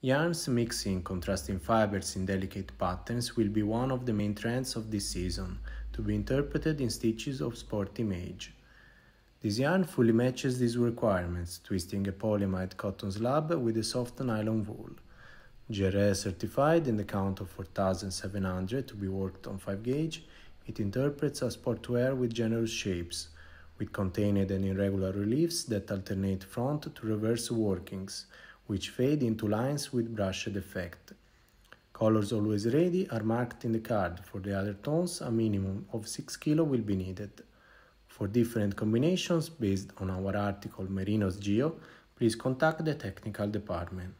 Yarns mixing contrasting fibers in delicate patterns will be one of the main trends of this season, to be interpreted in stitches of sport image. This yarn fully matches these requirements, twisting a polyamide cotton slab with a soft nylon wool. GRE certified in the count of 4700 to be worked on 5 gauge, it interprets as sportwear with generous shapes, with contained and irregular reliefs that alternate front to reverse workings, which fade into lines with brushed effect. Colors always ready are marked in the card. For the other tones, a minimum of 6 kilo will be needed. For different combinations based on our article Merino's Geo, please contact the technical department.